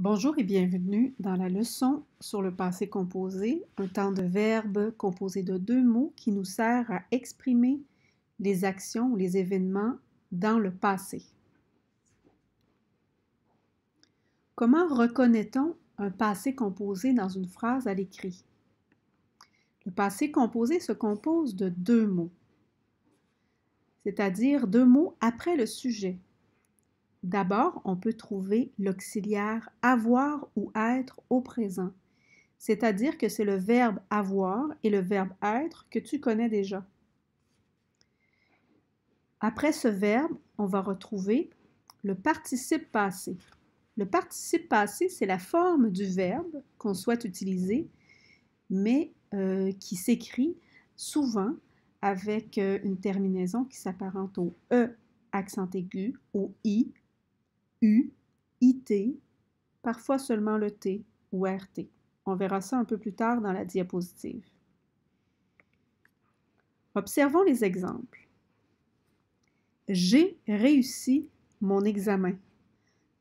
Bonjour et bienvenue dans la leçon sur le passé composé, un temps de verbe composé de deux mots qui nous sert à exprimer les actions ou les événements dans le passé. Comment reconnaît-on un passé composé dans une phrase à l'écrit? Le passé composé se compose de deux mots, c'est-à-dire deux mots après le sujet. D'abord, on peut trouver l'auxiliaire avoir ou être au présent, c'est-à-dire que c'est le verbe avoir et le verbe être que tu connais déjà. Après ce verbe, on va retrouver le participe passé. Le participe passé, c'est la forme du verbe qu'on souhaite utiliser, mais euh, qui s'écrit souvent avec euh, une terminaison qui s'apparente au E accent aigu, au I U, IT, parfois seulement le T ou RT. On verra ça un peu plus tard dans la diapositive. Observons les exemples. J'ai réussi mon examen.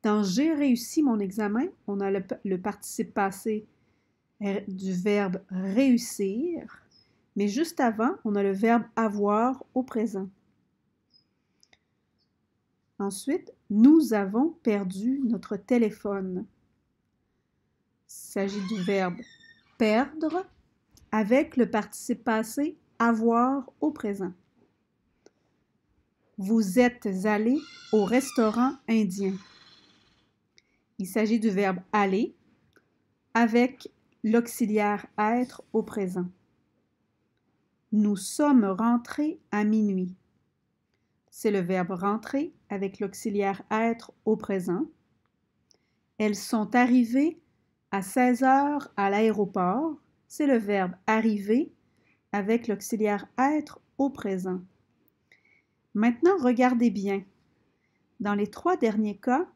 Dans J'ai réussi mon examen, on a le, le participe passé du verbe réussir, mais juste avant, on a le verbe avoir au présent. Ensuite, nous avons perdu notre téléphone. Il s'agit du verbe perdre avec le participe passé avoir au présent. Vous êtes allé au restaurant indien. Il s'agit du verbe aller avec l'auxiliaire être au présent. Nous sommes rentrés à minuit. C'est le verbe rentrer avec l'auxiliaire être au présent. Elles sont arrivées à 16 heures à l'aéroport. C'est le verbe arriver avec l'auxiliaire être au présent. Maintenant, regardez bien. Dans les trois derniers cas,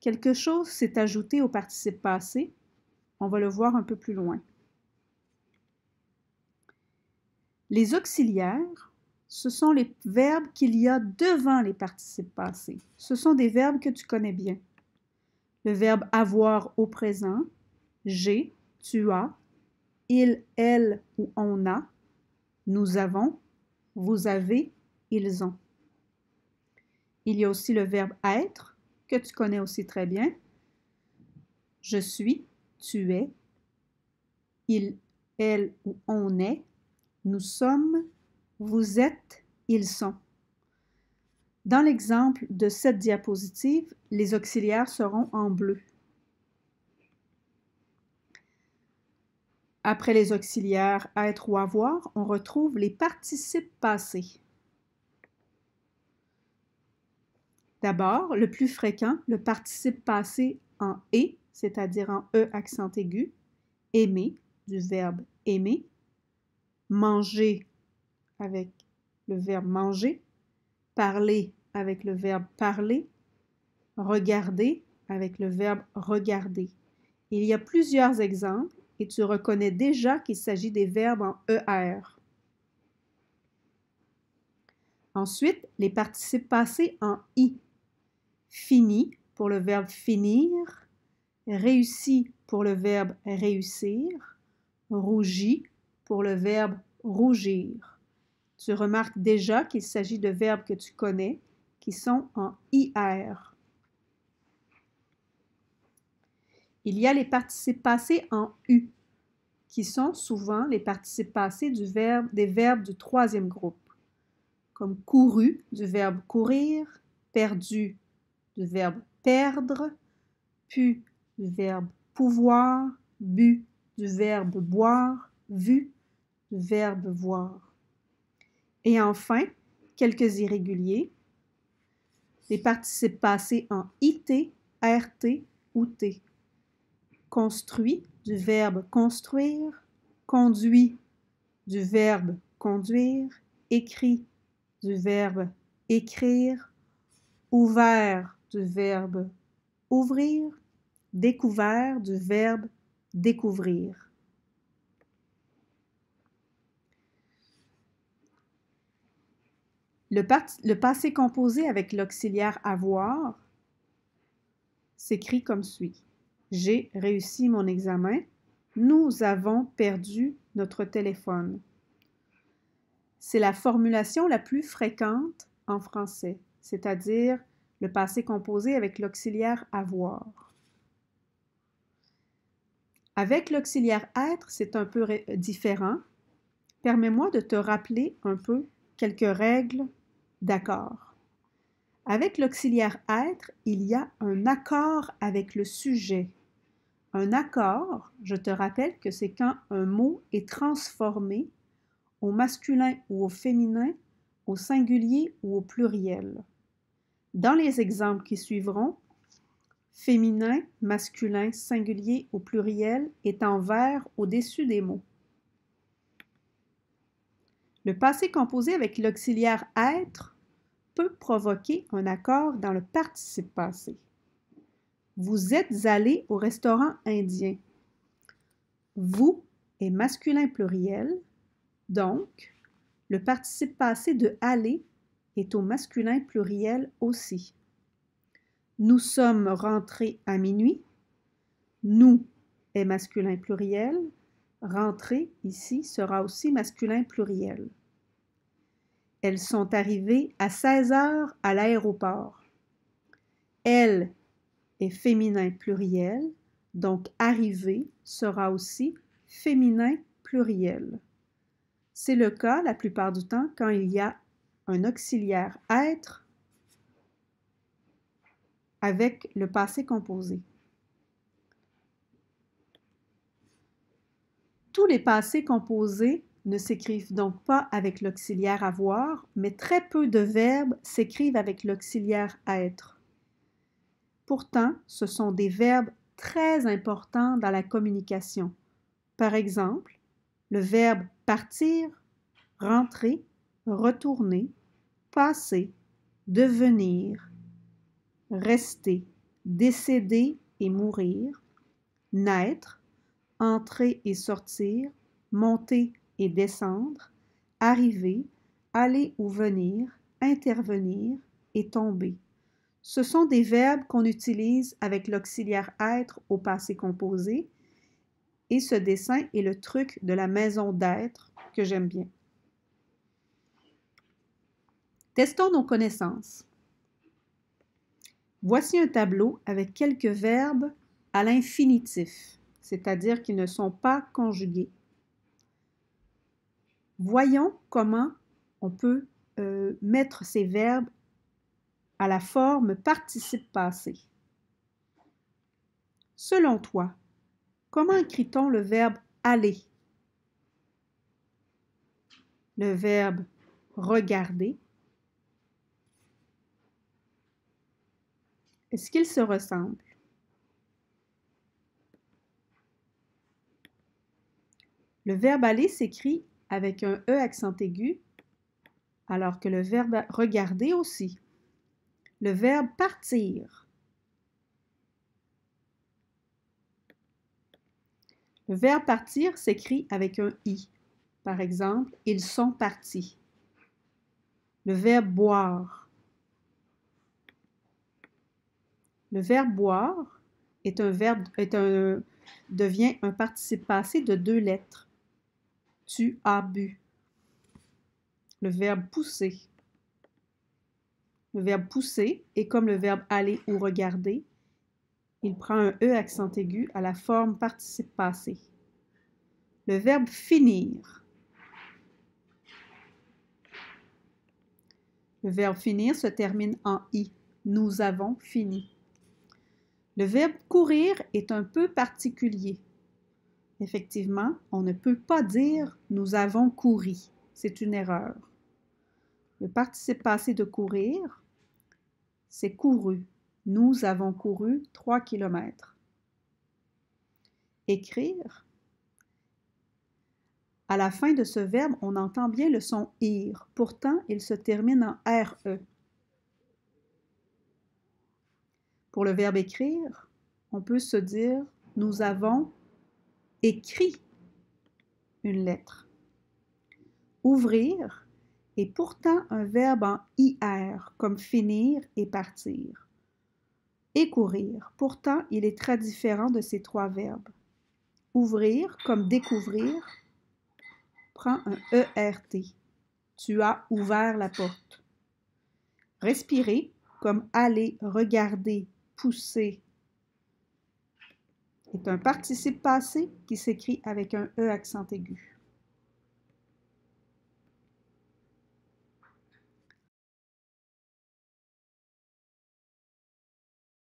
quelque chose s'est ajouté au participe passé. On va le voir un peu plus loin. Les auxiliaires ce sont les verbes qu'il y a devant les participes passés. Ce sont des verbes que tu connais bien. Le verbe avoir au présent, j'ai, tu as, il, elle ou on a, nous avons, vous avez, ils ont. Il y a aussi le verbe être, que tu connais aussi très bien. Je suis, tu es, il, elle ou on est, nous sommes, vous êtes, ils sont. Dans l'exemple de cette diapositive, les auxiliaires seront en bleu. Après les auxiliaires être ou avoir, on retrouve les participes passés. D'abord, le plus fréquent, le participe passé en et, c'est-à-dire en e accent aigu, aimer, du verbe aimer, manger avec le verbe manger, parler avec le verbe parler, regarder avec le verbe regarder. Il y a plusieurs exemples et tu reconnais déjà qu'il s'agit des verbes en ER. Ensuite, les participes passés en I. Fini pour le verbe finir, réussi pour le verbe réussir, rougi pour le verbe rougir. Tu remarques déjà qu'il s'agit de verbes que tu connais qui sont en IR. Il y a les participes passés en U, qui sont souvent les participes passés du verbe, des verbes du troisième groupe, comme couru du verbe courir, perdu du verbe perdre, pu du verbe pouvoir, bu du verbe boire, vu du verbe voir. Et enfin, quelques irréguliers, les participes passés en IT, RT ou T. Construit du verbe construire, conduit du verbe conduire, écrit du verbe écrire, ouvert du verbe ouvrir, découvert du verbe découvrir. Le, passé composé avec l'auxiliaire avoir s'écrit comme suit. J'ai réussi mon examen. Nous avons perdu notre téléphone. C'est la formulation la plus fréquente en français, c'est-à-dire le passé composé avec l'auxiliaire avoir. Avec l'auxiliaire être, c'est un peu différent. Permets-moi de te rappeler un peu quelques règles d'accord. Avec l'auxiliaire être, il y a un accord avec le sujet. Un accord, je te rappelle que c'est quand un mot est transformé au masculin ou au féminin, au singulier ou au pluriel. Dans les exemples qui suivront, féminin, masculin, singulier ou pluriel est en vert au-dessus des mots. Le passé composé avec l'auxiliaire être peut provoquer un accord dans le participe passé. Vous êtes allé au restaurant indien. Vous est masculin pluriel, donc le participe passé de aller est au masculin pluriel aussi. Nous sommes rentrés à minuit. Nous est masculin pluriel. Rentrer ici sera aussi masculin pluriel. Elles sont arrivées à 16 heures à l'aéroport. Elle est féminin pluriel, donc arrivée sera aussi féminin pluriel. C'est le cas la plupart du temps quand il y a un auxiliaire être avec le passé composé. Tous les passés composés ne s'écrivent donc pas avec l'auxiliaire avoir, mais très peu de verbes s'écrivent avec l'auxiliaire être. Pourtant, ce sont des verbes très importants dans la communication. Par exemple, le verbe partir, rentrer, retourner, passer, devenir, rester, décéder et mourir, naître, entrer et sortir, monter descendre, arriver, aller ou venir, intervenir et tomber. Ce sont des verbes qu'on utilise avec l'auxiliaire être au passé composé et ce dessin est le truc de la maison d'être que j'aime bien. Testons nos connaissances. Voici un tableau avec quelques verbes à l'infinitif, c'est-à-dire qu'ils ne sont pas conjugués. Voyons comment on peut euh, mettre ces verbes à la forme participe passé. Selon toi, comment écrit-on le verbe aller Le verbe regarder Est-ce qu'ils se ressemblent Le verbe aller s'écrit avec un E accent aigu, alors que le verbe regarder aussi. Le verbe partir. Le verbe partir s'écrit avec un I. Par exemple, ils sont partis. Le verbe boire. Le verbe boire est un verbe est un, devient un participe passé de deux lettres. Tu bu. Le verbe pousser. Le verbe pousser est comme le verbe aller ou regarder. Il prend un E accent aigu à la forme participe passé. Le verbe finir. Le verbe finir se termine en I. Nous avons fini. Le verbe courir est un peu particulier. Effectivement, on ne peut pas dire nous avons couru. C'est une erreur. Le participe passé de courir, c'est couru. Nous avons couru 3 kilomètres. Écrire. À la fin de ce verbe, on entend bien le son ir. Pourtant, il se termine en re. Pour le verbe écrire, on peut se dire nous avons écrit une lettre. Ouvrir est pourtant un verbe en IR, comme finir et partir. Et courir, pourtant il est très différent de ces trois verbes. Ouvrir, comme découvrir, prend un ERT. Tu as ouvert la porte. Respirer, comme aller, regarder, pousser, est un participe passé qui s'écrit avec un E accent aigu.